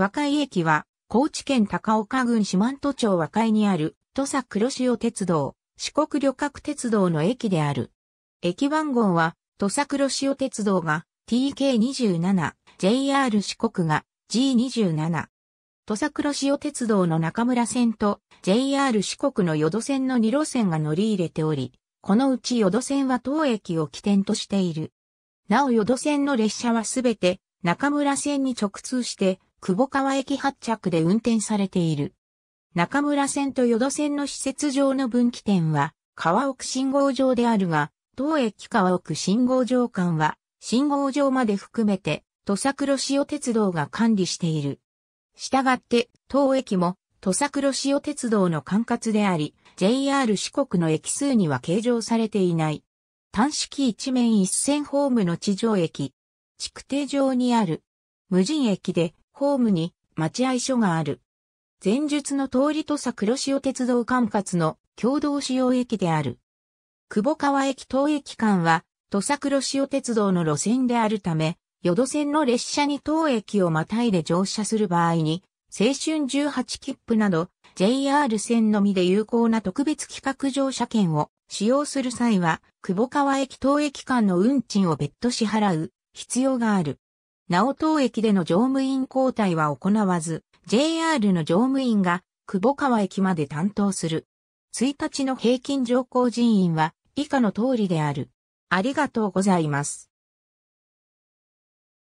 和解駅は、高知県高岡郡四万十町和解にある、土佐黒潮鉄道、四国旅客鉄道の駅である。駅番号は、土佐黒潮鉄道が TK27、JR 四国が G27。土佐黒潮鉄道の中村線と JR 四国の淀線の2路線が乗り入れており、このうち淀線は当駅を起点としている。なお淀線の列車はすべて中村線に直通して久保川駅発着で運転されている。中村線と淀線の施設上の分岐点は、川奥信号場であるが、当駅川奥信号場間は、信号場まで含めて、土佐黒潮鉄道が管理している。したがって、当駅も、土佐黒潮鉄道の管轄であり、JR 四国の駅数には計上されていない。単式一面一線ホームの地上駅。築堤上にある。無人駅で、ホームに待合所がある。前述の通り土佐黒潮鉄道管轄の共同使用駅である。久保川駅東駅間は土佐黒潮鉄道の路線であるため、淀線の列車に当駅をまたいで乗車する場合に、青春18切符など JR 線のみで有効な特別企画乗車券を使用する際は、久保川駅東駅間の運賃を別途支払う必要がある。直東駅での乗務員交代は行わず、JR の乗務員が久保川駅まで担当する。1日の平均乗降人員は以下の通りである。ありがとうございます。